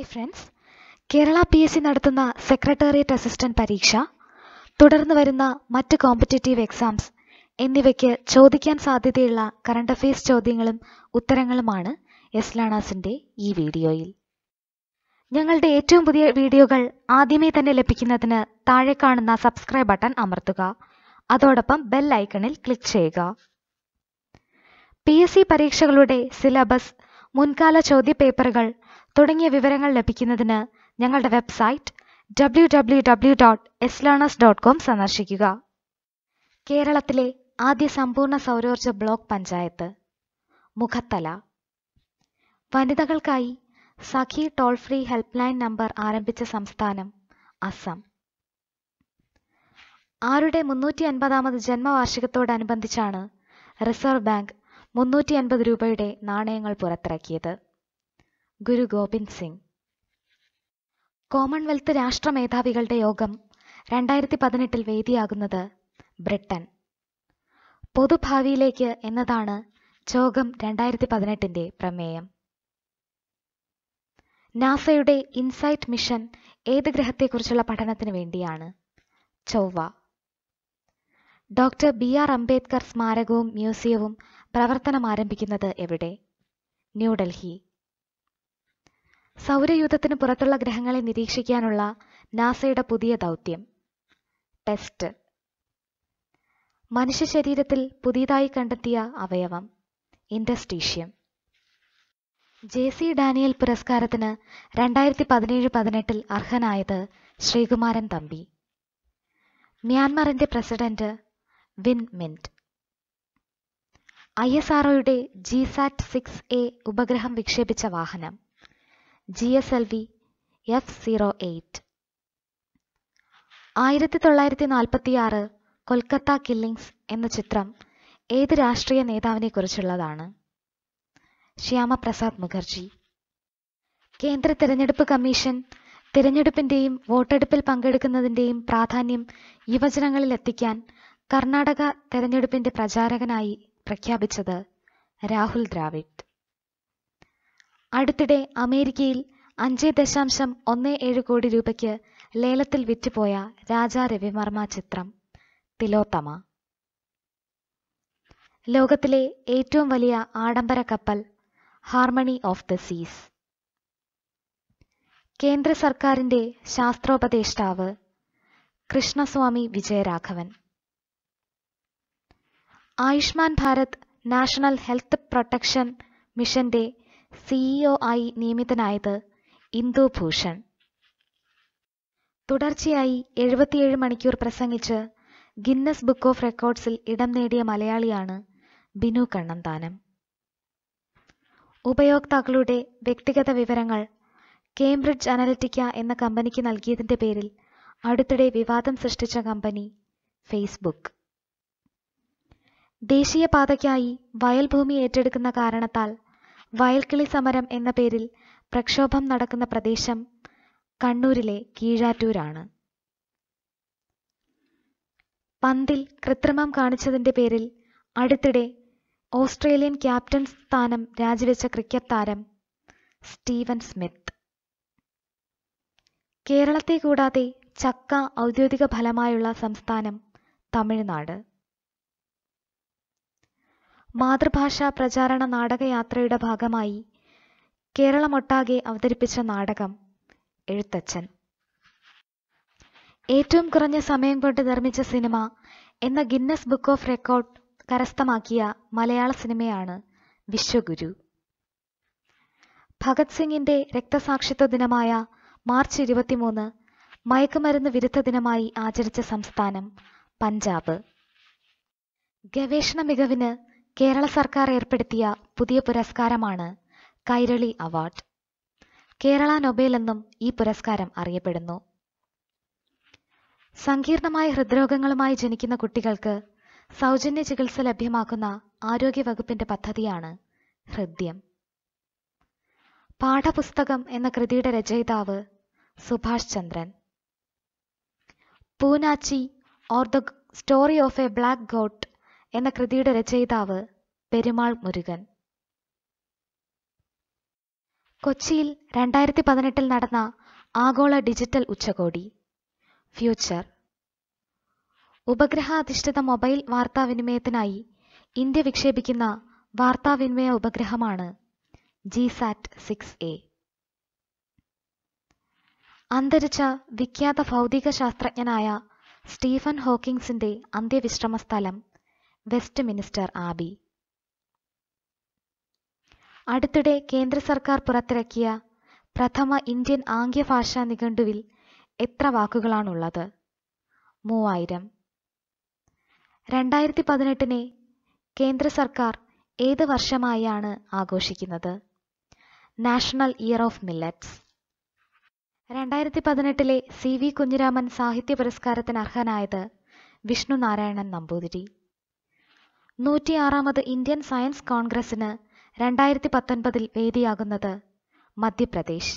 hi friends Kerala P S C നടത്തുന്ന secretariat assistant പരീക്ഷ തുടർന്ന് വരുന്ന മറ്റ് കോമ്പറ്റേറ്റീവ് എക്സാംസ് എന്നിവയ്ക്ക് ചോദിക്കാൻ സാധ്യതയുള്ള കറണ്ട് അഫയേഴ്സ് ചോദ്യങ്ങളും ഉത്തരങ്ങളുമാണ് എസ്ലാണാസിൻ്റെ ഈ വീഡിയോയിൽ ഞങ്ങളുടെ ഏറ്റവും പുതിയ വീഡിയോകൾ ആദ്യമേ തന്നെ ലഭിക്കുന്നതിന് താഴെ കാണുന്ന സബ്സ്ക്രൈബ് ബട്ടൺ അമർത്തുക അതോടൊപ്പം ബെൽ ഐക്കണിൽ ക്ലിക്ക് ചെയ്യുക പി എസ് സി പരീക്ഷകളുടെ സിലബസ് മുൻകാല ചോദ്യപേപ്പറുകൾ തുടങ്ങിയ വിവരങ്ങൾ ലഭിക്കുന്നതിന് ഞങ്ങളുടെ website W W W dot S learners dot com സന്ദർശിക്കുക കേരളത്തിലെ ആദ്യ സമ്പൂർണ്ണ സൗരോർജ ബ്ലോക്ക് പഞ്ചായത്ത് മുഖത്തല വനിതകൾക്കായി Sakhi toll free helpline number ആരംഭിച്ച സംസ്ഥാനം അസം ആരുടെ മുന്നൂറ്റി അൻപതാമത് ജന്മവാർഷികത്തോടനുബന്ധിച്ചാണ് റിസർവ് ബാങ്ക് മുന്നൂറ്റി അൻപത് രൂപയുടെ നാണയങ്ങൾ പുറത്തിറക്കിയത് ഗുരു ഗോവിന്ദ് സിംഗ് കോമൺവെൽത്ത് രാഷ്ട്ര മേധാവികളുടെ യോഗം രണ്ടായിരത്തി പതിനെട്ടിൽ വേദിയാകുന്നത് ബ്രിട്ടൻ പൊതുഭാവിയിലേക്ക് എന്നതാണ് ചോകം രണ്ടായിരത്തി പതിനെട്ടിന്റെ പ്രമേയം നാസയുടെ ഇൻസൈറ്റ് മിഷൻ ഏത് ഗ്രഹത്തെക്കുറിച്ചുള്ള പഠനത്തിന് വേണ്ടിയാണ് ചൊവ്വ ഡോക്ടർ ബി ആർ അംബേദ്കർ സ്മാരകവും മ്യൂസിയവും പ്രവർത്തനം ആരംഭിക്കുന്നത് എവിടെ ന്യൂഡൽഹി സൗരയൂഥത്തിന് പുറത്തുള്ള ഗ്രഹങ്ങളെ നിരീക്ഷിക്കാനുള്ള നാസയുടെ പുതിയ ദൗത്യം ടെസ്റ്റ് മനുഷ്യ ശരീരത്തിൽ പുതിയതായി കണ്ടെത്തിയ അവയവം ഇൻഡസ്റ്റീഷ്യം ജെ സി ഡാനിയൽ പുരസ്കാരത്തിന് രണ്ടായിരത്തി പതിനേഴ് പതിനെട്ടിൽ അർഹനായത് ശ്രീകുമാരൻ തമ്പി മ്യാൻമറിന്റെ president Win Myint I S ആർഒയുടെ ജിസാറ്റ് സിക്സ് എ ഉപഗ്രഹം വിക്ഷേപിച്ച വാഹനം G S L V F zero eight ആയിരത്തി തൊള്ളായിരത്തി നാൽപ്പത്തി ആറ് കൊൽക്കത്ത കില്ലിങ്സ് എന്ന ചിത്രം ഏത് രാഷ്ട്രീയ നേതാവിനെ കുറിച്ചുള്ളതാണ് ശ്യാമപ്രസാദ് മുഖർജി കേന്ദ്ര തിരഞ്ഞെടുപ്പ് കമ്മീഷൻ തിരഞ്ഞെടുപ്പിൻ്റെയും വോട്ടെടുപ്പിൽ പങ്കെടുക്കുന്നതിൻ്റെയും പ്രാധാന്യം യുവജനങ്ങളിൽ എത്തിക്കാൻ കർണാടക തെരഞ്ഞെടുപ്പിന്റെ പ്രചാരകനായി പ്രഖ്യാപിച്ചത് രാഹുൽ ദ്രാവിഡ് അടുത്തിടെ അമേരിക്കയിൽ അഞ്ച് ദശാംശം ഒന്ന് ഏഴ് കോടി രൂപയ്ക്ക് ലേലത്തിൽ വിറ്റുപോയ രാജാ രവിവർമ്മ ചിത്രം തിലോത്തമ ലോകത്തിലെ ഏറ്റവും വലിയ ആഡംബര കപ്പൽ ഹാർമണി ഓഫ് ദ സീസ് കേന്ദ്ര സർക്കാരിന്റെ ശാസ്ത്രോപദേഷ്ടാവ് Krishnaswamy Vijayaraghavan Ayushman Bharat national health protection മിഷന്റെ സിഇഒ e ആയി നിയമിതനായത് ഭൂഷൺ തുടർച്ചയായി എഴുപത്തിയേഴ് മണിക്കൂർ പ്രസംഗിച്ച് ഗിന്നസ് ബുക്ക് ഓഫ് റെക്കോർഡ്സിൽ ഇടം നേടിയ മലയാളിയാണ് ബിനു കണ്ണന്താനം ഉപയോക്താക്കളുടെ വ്യക്തിഗത വിവരങ്ങൾ കേംബ്രിഡ്ജ് അനലിറ്റിക്ക എന്ന കമ്പനിക്ക് നൽകിയതിന്റെ പേരിൽ അടുത്തിടെ വിവാദം സൃഷ്ടിച്ച കമ്പനി ഫേസ്ബുക്ക് ദേശീയപാതയ്ക്കായി വയൽഭൂമി ഏറ്റെടുക്കുന്ന കാരണത്താൽ വയൽക്കിളി സമരം എന്ന പേരിൽ പ്രക്ഷോഭം നടക്കുന്ന പ്രദേശം കണ്ണൂരിലെ കീഴാറ്റൂരാണ് പന്തിൽ കൃത്രിമം കാണിച്ചതിന്റെ പേരിൽ അടുത്തിടെ ഓസ്ട്രേലിയൻ ക്യാപ്റ്റൻ സ്ഥാനം രാജിവെച്ച ക്രിക്കറ്റ് താരം സ്റ്റീവൻ സ്മിത്ത് കേരളത്തെ കൂടാതെ ചക്ക ഔദ്യോഗിക ഫലമായുള്ള സംസ്ഥാനം തമിഴ്നാട് മാതൃഭാഷാ പ്രചാരണ നാടകയാത്രയുടെ ഭാഗമായി കേരളമൊട്ടാകെ അവതരിപ്പിച്ച നാടകം എഴുത്തച്ഛൻ ഏറ്റവും കുറഞ്ഞ സമയം കൊണ്ട് നിർമ്മിച്ച സിനിമ എന്ന ഗിന്നസ് ബുക്ക് ഓഫ് റെക്കോർഡ് കരസ്ഥമാക്കിയ മലയാള സിനിമയാണ് വിശ്വഗുരു ഭഗത് സിംഗിന്റെ രക്തസാക്ഷിത്വ ദിനമായ മാർച്ച് ഇരുപത്തിമൂന്ന് മയക്കുമരുന്ന് വിരുദ്ധ ദിനമായി ആചരിച്ച സംസ്ഥാനം പഞ്ചാബ് ഗവേഷണ മികവിന് കേരള സർക്കാർ ഏർപ്പെടുത്തിയ പുതിയ പുരസ്കാരമാണ് കൈരളി അവാർഡ് കേരള നൊബേൽ എന്നും ഈ പുരസ്കാരം അറിയപ്പെടുന്നു സങ്കീർണമായ ഹൃദ്രോഗങ്ങളുമായി ജനിക്കുന്ന കുട്ടികൾക്ക് സൗജന്യ ചികിത്സ ലഭ്യമാക്കുന്ന ആരോഗ്യവകുപ്പിന്റെ പദ്ധതിയാണ് ഹൃദ്യം പാഠപുസ്തകം എന്ന കൃതിയുടെ രചയിതാവ് Subhash Chandran Poonachi or the story of a black goat എന്ന കൃതിയുടെ രചയിതാവ് പെരുമാൾ മുരുകൻ കൊച്ചിയിൽ രണ്ടായിരത്തി പതിനെട്ടിൽ നടന്ന ആഗോള ഡിജിറ്റൽ ഉച്ചകോടി ഫ്യൂച്ചർ ഉപഗ്രഹാധിഷ്ഠിത മൊബൈൽ വാർത്താവിനിമയത്തിനായി ഇന്ത്യ വിക്ഷേപിക്കുന്ന വാർത്താവിനിമയ ഉപഗ്രഹമാണ് ജിസാറ്റ് സിക്സ് എ അന്തരിച്ച വിഖ്യാത ഭൗതിക ശാസ്ത്രജ്ഞനായ സ്റ്റീഫൻ ഹോക്കിംഗ്സിന്റെ അന്ത്യവിശ്രമ സ്ഥലം വെസ്റ്റ് മിനിസ്റ്റർ ആബി അടുത്തിടെ കേന്ദ്ര സർക്കാർ പുറത്തിറക്കിയ പ്രഥമ ഇന്ത്യൻ ആംഗ്യഭാഷാ നിഘണ്ടുവിൽ എത്ര വാക്കുകളാണുള്ളത് മൂവായിരം രണ്ടായിരത്തി പതിനെട്ടിനെ കേന്ദ്ര സർക്കാർ ഏത് വർഷമായാണ് ആഘോഷിക്കുന്നത് നാഷണൽ ഇയർ ഓഫ് മില്ലറ്റ്സ് രണ്ടായിരത്തി പതിനെട്ടിലെ സി വി കുഞ്ഞിരാമൻ സാഹിത്യ പുരസ്കാരത്തിന് അർഹനായത് വിഷ്ണു നാരായണൻ നമ്പൂതിരി നൂറ്റിയാറാമത് ഇന്ത്യൻ സയൻസ് കോൺഗ്രസിന് രണ്ടായിരത്തി പത്തൊൻപതിൽ വേദിയാകുന്നത് മധ്യപ്രദേശ്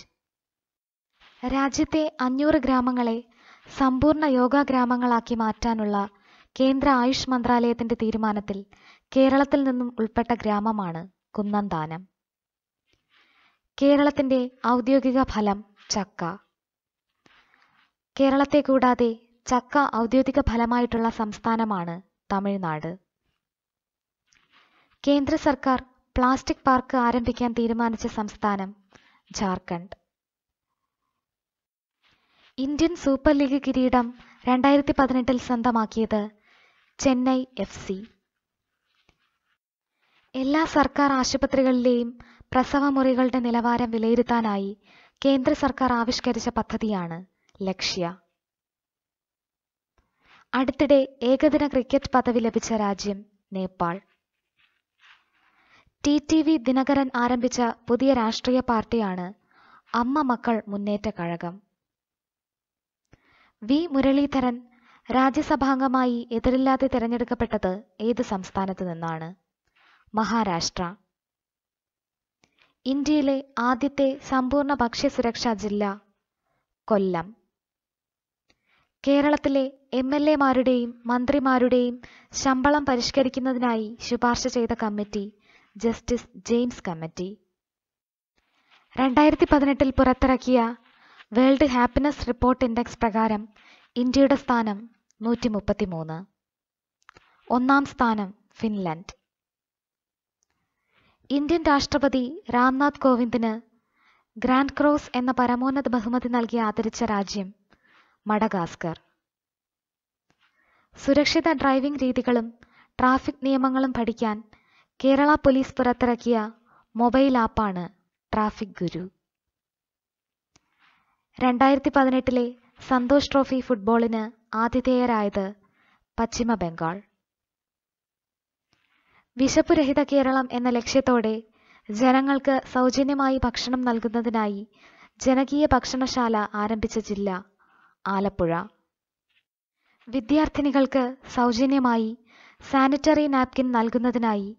രാജ്യത്തെ അഞ്ഞൂറ് ഗ്രാമങ്ങളെ സമ്പൂർണ്ണ യോഗ ഗ്രാമങ്ങളാക്കി മാറ്റാനുള്ള കേന്ദ്ര ആയുഷ് മന്ത്രാലയത്തിന്റെ തീരുമാനത്തിൽ കേരളത്തിൽ നിന്നും ഉൾപ്പെട്ട ഗ്രാമമാണ് കുന്നന്താനം കേരളത്തിന്റെ ഔദ്യോഗിക ഫലം ചക്ക കേരളത്തെ കൂടാതെ ചക്ക ഔദ്യോഗിക ഫലമായിട്ടുള്ള സംസ്ഥാനമാണ് തമിഴ്നാട് കേന്ദ്ര സർക്കാർ പ്ലാസ്റ്റിക് പാർക്ക് ആരംഭിക്കാൻ തീരുമാനിച്ച സംസ്ഥാനം ജാർഖണ്ഡ് ഇന്ത്യൻ സൂപ്പർ ലീഗ് കിരീടം രണ്ടായിരത്തി പതിനെട്ടിൽ സ്വന്തമാക്കിയത് ചെന്നൈ എഫ് സി എല്ലാ സർക്കാർ ആശുപത്രികളിലെയും പ്രസവമുറികളുടെ നിലവാരം വിലയിരുത്താനായി കേന്ദ്ര സർക്കാർ ആവിഷ്കരിച്ച പദ്ധതിയാണ് ലക്ഷ്യ അടുത്തിടെ ഏകദിന ക്രിക്കറ്റ് പദവി ലഭിച്ച രാജ്യം Nepal T T V Dhinakaran ആരംഭിച്ച പുതിയ രാഷ്ട്രീയ പാർട്ടിയാണ് അമ്മ മക്കൾ മുന്നേറ്റ കഴകം വി മുരളീധരൻ രാജ്യസഭാംഗമായി എതിരില്ലാതെ തിരഞ്ഞെടുക്കപ്പെട്ടത് ഏത് സംസ്ഥാനത്തു നിന്നാണ് മഹാരാഷ്ട്ര ഇന്ത്യയിലെ ആദ്യത്തെ സമ്പൂർണ്ണ ഭക്ഷ്യസുരക്ഷാ ജില്ല കൊല്ലം കേരളത്തിലെ എം എൽ എമാരുടെയും മന്ത്രിമാരുടെയും ശമ്പളം പരിഷ്കരിക്കുന്നതിനായി ശുപാർശ ചെയ്ത കമ്മിറ്റി ജസ്റ്റിസ് ജെയിംസ് കമ്മിറ്റി രണ്ടായിരത്തി പതിനെട്ടിൽ പുറത്തിറക്കിയ വേൾഡ് ഹാപ്പിനെസ് റിപ്പോർട്ട് ഇൻഡെക്സ് പ്രകാരം ഇന്ത്യയുടെ സ്ഥാനം നൂറ്റി മൂന്ന് ഒന്നാം സ്ഥാനം ഫിൻലൻഡ് ഇന്ത്യൻ രാഷ്ട്രപതി രാംനാഥ് കോവിന്ദിന് ഗ്രാൻഡ് ക്രോസ് എന്ന പരമോന്നത ബഹുമതി നൽകി ആദരിച്ച രാജ്യം മഡഗാസ്കർ സുരക്ഷിത ഡ്രൈവിംഗ് രീതികളും ട്രാഫിക് നിയമങ്ങളും പഠിക്കാൻ കേരള പോലീസ് പുറത്തിറക്കിയ മൊബൈൽ ആപ്പാണ് ട്രാഫിക് ഗുരു രണ്ടായിരത്തി പതിനെട്ടിലെ സന്തോഷ് ട്രോഫി ഫുട്ബോളിന് ആതിഥേയരായത് പശ്ചിമ ബംഗാൾ വിശപ്പുരഹിത കേരളം എന്ന ലക്ഷ്യത്തോടെ ജനങ്ങൾക്ക് സൗജന്യമായി ഭക്ഷണം നൽകുന്നതിനായി ജനകീയ ഭക്ഷണശാല ആരംഭിച്ച ജില്ല ആലപ്പുഴ വിദ്യാർത്ഥിനികൾക്ക് സൗജന്യമായി സാനിറ്ററി നാപ്കിൻ നൽകുന്നതിനായി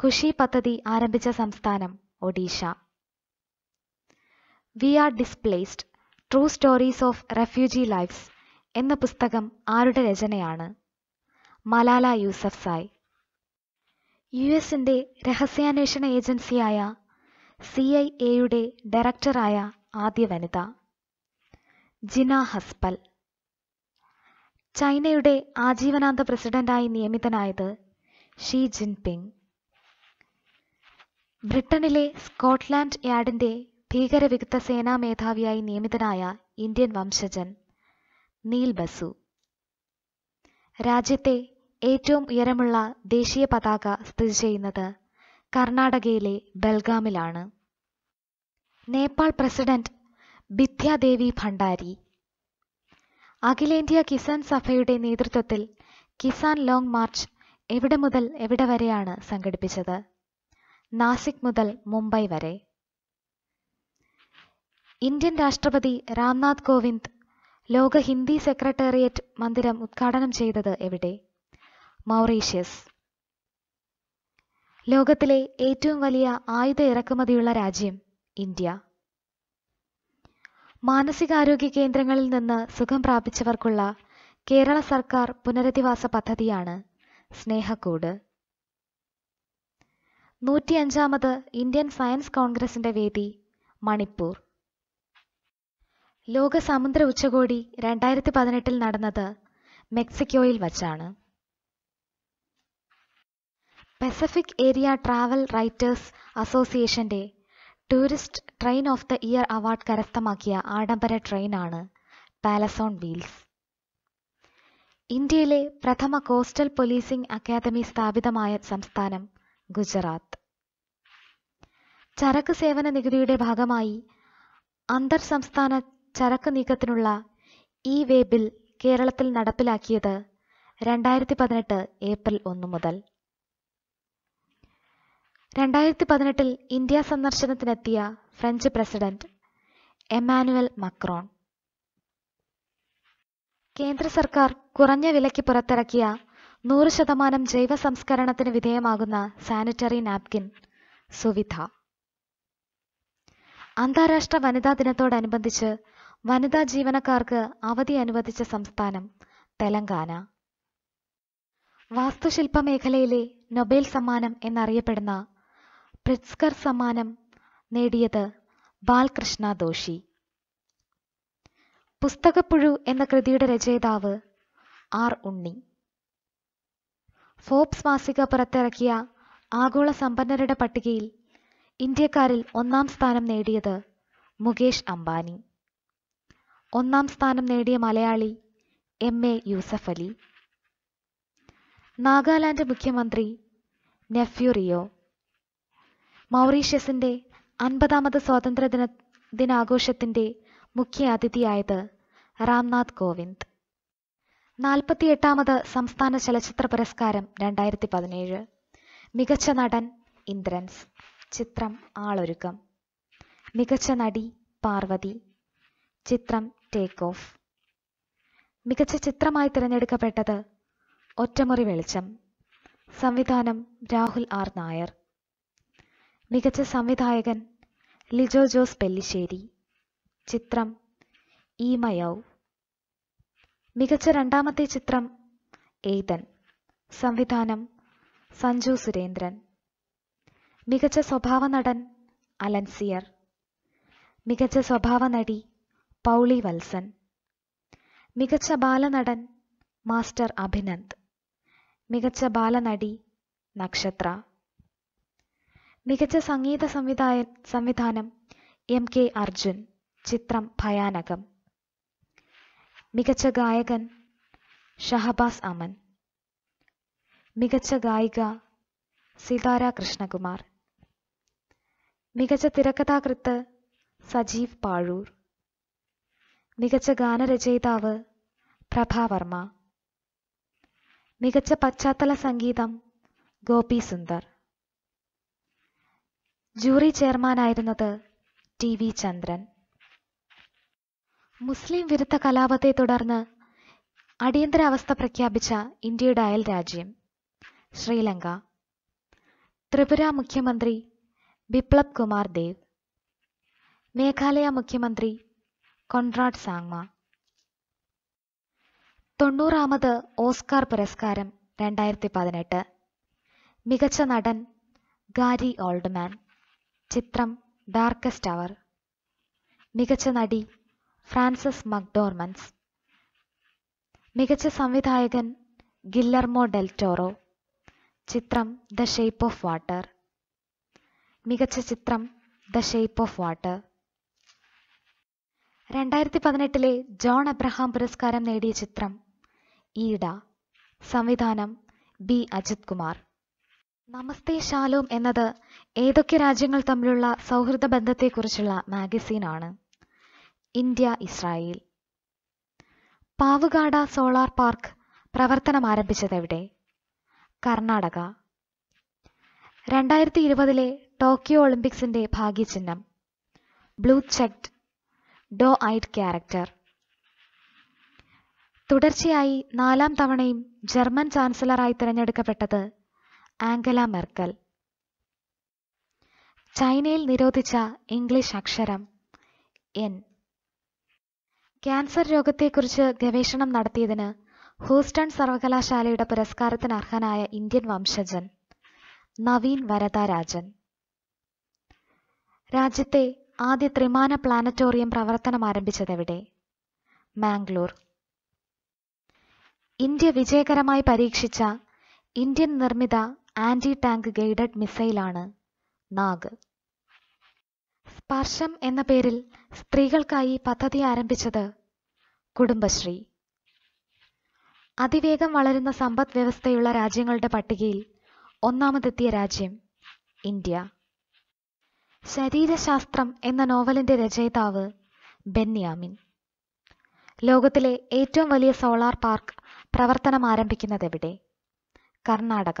ഖുഷി പദ്ധതി ആരംഭിച്ച സംസ്ഥാനം Odisha V R displaced true stories of refugee lives എന്ന പുസ്തകം ആരുടെ രചനയാണ് മലാല യൂസഫ് സായ് യു എസിന്റെ രഹസ്യാന്വേഷണ ഏജൻസിയായ സി ഐ എയുടെ ഡയറക്ടറായ ആദ്യ വനിത ജിന ഹസ്പൽ ചൈനയുടെ ആജീവനാന്ത പ്രസിഡന്റായി നിയമിതനായത് ഷീ ജിൻപിങ് ബ്രിട്ടനിലെ സ്കോട്ട്ലാൻഡ് യാർഡിന്റെ ഭീകരവിരുദ്ധ സേനാ മേധാവിയായി നിയമിതനായ ഇന്ത്യൻ വംശജൻ നീൽ ബസു രാജ്യത്തെ ഏറ്റവും ഉയരമുള്ള ദേശീയ പതാക സ്ഥിതി ചെയ്യുന്നത് കർണാടകയിലെ ബൽഗാമിലാണ് നേപ്പാൾ പ്രസിഡന്റ് ബിദ്യാദേവി ഭണ്ഡാരി അഖിലേന്ത്യാ കിസാൻ സഭയുടെ നേതൃത്വത്തിൽ കിസാൻ ലോങ് മാർച്ച് എവിടെ മുതൽ എവിടെ വരെയാണ് സംഘടിപ്പിച്ചത് നാസിക് മുതൽ മുംബൈ വരെ ഇന്ത്യൻ രാഷ്ട്രപതി രാംനാഥ് കോവിന്ദ് ലോക ഹിന്ദി സെക്രട്ടേറിയറ്റ് മന്ദിരം ഉദ്ഘാടനം ചെയ്തത് എവിടെ മൗറീഷ്യസ് ലോകത്തിലെ ഏറ്റവും വലിയ ആയുധ ഇറക്കുമതിയുള്ള രാജ്യം ഇന്ത്യ മാനസികാരോഗ്യ കേന്ദ്രങ്ങളിൽ നിന്ന് സുഖം പ്രാപിച്ചവർക്കുള്ള കേരള സർക്കാർ പുനരധിവാസ പദ്ധതിയാണ് സ്നേഹക്കൂട് നൂറ്റിയഞ്ചാമത് ഇന്ത്യൻ സയൻസ് കോൺഗ്രസിന്റെ വേദി മണിപ്പൂർ ലോക സമുദ്ര ഉച്ചകോടി രണ്ടായിരത്തി പതിനെട്ടിൽ നടന്നത് മെക്സിക്കോയിൽ വച്ചാണ് പസഫിക് ഏരിയ ട്രാവൽ റൈറ്റേഴ്സ് അസോസിയേഷന്റെ tourist train of the year award കരസ്ഥമാക്കിയ ആഡംബര ട്രെയിനാണ് ആണ് ഓൺ വീൽസ് ഇന്ത്യയിലെ പ്രഥമ കോസ്റ്റൽ പോലീസിംഗ് അക്കാദമി സ്ഥാപിതമായ സംസ്ഥാനം ഗുജറാത്ത് ചരക്ക് സേവന നികുതിയുടെ ഭാഗമായി അന്തർ സംസ്ഥാന ചരക്ക് നീക്കത്തിനുള്ള ഇ വേ ബിൽ കേരളത്തിൽ നടപ്പിലാക്കിയത് രണ്ടായിരത്തി പതിനെട്ട് ഏപ്രിൽ ഒന്ന് മുതൽ രണ്ടായിരത്തി പതിനെട്ടിൽ ഇന്ത്യ സന്ദർശനത്തിനെത്തിയ ഫ്രഞ്ച് പ്രസിഡന്റ് എമാനുവൽ മക്രോൺ കേന്ദ്ര സർക്കാർ കുറഞ്ഞ വിലയ്ക്ക് പുറത്തിറക്കിയ നൂറ് ശതമാനം ജൈവ സംസ്കരണത്തിന് വിധേയമാകുന്ന സാനിറ്ററി നാപ്കിൻ സുവിധ അന്താരാഷ്ട്ര വനിതാ ദിനത്തോടനുബന്ധിച്ച് വനിതാ ജീവനക്കാർക്ക് അവധി അനുവദിച്ച സംസ്ഥാനം തെലങ്കാന വാസ്തുശില്പ മേഖലയിലെ നൊബേൽ സമ്മാനം എന്നറിയപ്പെടുന്ന പ്രിറ്റ്സ്കർ സമ്മാനം നേടിയത് ബാൽകൃഷ്ണ ദോഷി പുസ്തകപ്പുഴു എന്ന കൃതിയുടെ രചയിതാവ് ആർ ഉണ്ണി ഫോബ്സ് മാസിക പുറത്തിറക്കിയ ആഗോള സമ്പന്നരുടെ പട്ടികയിൽ ഇന്ത്യക്കാരിൽ ഒന്നാം സ്ഥാനം നേടിയത് മുകേഷ് അംബാനി ഒന്നാം സ്ഥാനം നേടിയ മലയാളി എം എ യൂസഫലി നാഗാലാൻഡ് മുഖ്യമന്ത്രി നെഫ്യൂറിയോ റിയോ മൗറീഷ്യസിന്റെ അൻപതാമത് സ്വാതന്ത്ര്യദിന ദിനാഘോഷത്തിന്റെ മുഖ്യ അതിഥിയായത് രാംനാഥ് കോവിന്ദ് നാൽപ്പത്തിയെട്ടാമത് സംസ്ഥാന ചലച്ചിത്ര പുരസ്കാരം രണ്ടായിരത്തി പതിനേഴ് മികച്ച നടൻ ഇന്ദ്രൻസ് ചിത്രം ആളൊരുക്കം മികച്ച നടി പാർവതി ചിത്രം ടേക്ക് ഓഫ് മികച്ച ചിത്രമായി തിരഞ്ഞെടുക്കപ്പെട്ടത് ഒറ്റമുറി വെളിച്ചം സംവിധാനം രാഹുൽ ആർ നായർ മികച്ച സംവിധായകൻ ലിജോ ജോസ് പെല്ലിശ്ശേരി ചിത്രം ഈമയൗ മികച്ച രണ്ടാമത്തെ ചിത്രം ഏതൻ സംവിധാനം സഞ്ജു സുരേന്ദ്രൻ മികച്ച സ്വഭാവ നടൻ അലൻസിയർ മികച്ച സ്വഭാവ നടി പൗളി വത്സൻ മികച്ച ബാലനടൻ മാസ്റ്റർ അഭിനന്ദ് മികച്ച ബാലനടി നക്ഷത്ര മികച്ച സംഗീത സംവിധായ സംവിധാനം എം കെ അർജുൻ ചിത്രം ഭയാനകം മികച്ച ഗായകൻ ഷഹബാസ് അമൻ മികച്ച ഗായിക സിതാര കൃഷ്ണകുമാർ മികച്ച തിരക്കഥാകൃത്ത് സജീവ് പാഴൂർ മികച്ച ഗാനരചയിതാവ് പ്രഭാവർമ്മ മികച്ച പശ്ചാത്തല സംഗീതം ഗോപി സുന്ദർ ജൂറി ചെയർമാനായിരുന്നത് ടി വി ചന്ദ്രൻ മുസ്ലിം വിരുദ്ധ കലാപത്തെ തുടർന്ന് അടിയന്തരാവസ്ഥ പ്രഖ്യാപിച്ച ഇന്ത്യയുടെ അയൽ രാജ്യം ശ്രീലങ്ക ത്രിപുര മുഖ്യമന്ത്രി ബിപ്ലബ് കുമാർ ദേവ് മേഘാലയ മുഖ്യമന്ത്രി കൊൺറാഡ് സാങ്മ തൊണ്ണൂറാമത് ഓസ്കാർ പുരസ്കാരം രണ്ടായിരത്തി പതിനെട്ട് മികച്ച നടൻ ഗാരി ഓൾഡ്മാൻ ചിത്രം ഡാർക്കസ്റ്റ് അവർ മികച്ച നടി ഫ്രാൻസസ് മക്ഡോർമൻസ് മികച്ച സംവിധായകൻ ഗില്ലർമോ ഡെൽറ്റോറോ ചിത്രം ദ ഷേപ്പ് ഓഫ് വാട്ടർ മികച്ച ചിത്രം ദ ഷേപ്പ് ഓഫ് വാട്ടർ രണ്ടായിരത്തി പതിനെട്ടിലെ ജോൺ അബ്രഹാം പുരസ്കാരം നേടിയ ചിത്രം ഈഡ സംവിധാനം ബി അജിത് കുമാർ നമസ്തേ ശാലോം എന്നത് ഏതൊക്കെ രാജ്യങ്ങൾ തമ്മിലുള്ള സൗഹൃദ ബന്ധത്തെക്കുറിച്ചുള്ള മാഗസീനാണ് India Israel Pavagada solar park പ്രവർത്തനം ആരംഭിച്ചത് എവിടെ കർണാടക രണ്ടായിരത്തി ഇരുപതിലെ ടോക്കിയോ ഒളിമ്പിക്സിന്റെ ഭാഗ്യചിഹ്നം blue checked doe eyed character തുടർച്ചയായി നാലാം തവണയും ജർമ്മൻ ചാൻസലറായി തിരഞ്ഞെടുക്കപ്പെട്ടത് ആംഗല മെർക്കൽ ചൈനയിൽ നിരോധിച്ച ഇംഗ്ലീഷ് അക്ഷരം എൻ ക്യാൻസർ രോഗത്തെക്കുറിച്ച് ഗവേഷണം നടത്തിയതിന് ഹൂസ്റ്റൺ സർവകലാശാലയുടെ പുരസ്കാരത്തിന് അർഹനായ ഇന്ത്യൻ വംശജൻ നവീൻ വരദാരാജൻ രാജ്യത്തെ ആദ്യ ത്രിമാന പ്ലാനറ്റോറിയം പ്രവർത്തനം ആരംഭിച്ചതെവിടെ മാംഗ്ലൂർ ഇന്ത്യ വിജയകരമായി പരീക്ഷിച്ച ഇന്ത്യൻ നിർമ്മിത ആൻറ്റി ടാങ്ക് ഗൈഡഡ് മിസൈലാണ് നാഗ് സ്പർശം എന്ന പേരിൽ സ്ത്രീകൾക്കായി പദ്ധതി ആരംഭിച്ചത് കുടുംബശ്രീ അതിവേഗം വളരുന്ന സമ്പദ് വ്യവസ്ഥയുള്ള രാജ്യങ്ങളുടെ പട്ടികയിൽ ഒന്നാമതെത്തിയ രാജ്യം ഇന്ത്യ ശരീരശാസ്ത്രം എന്ന നോവലിന്റെ രചയിതാവ് ബെന്യാമിൻ ലോകത്തിലെ ഏറ്റവും വലിയ സോളാർ പാർക്ക് പ്രവർത്തനം എവിടെ കർണാടക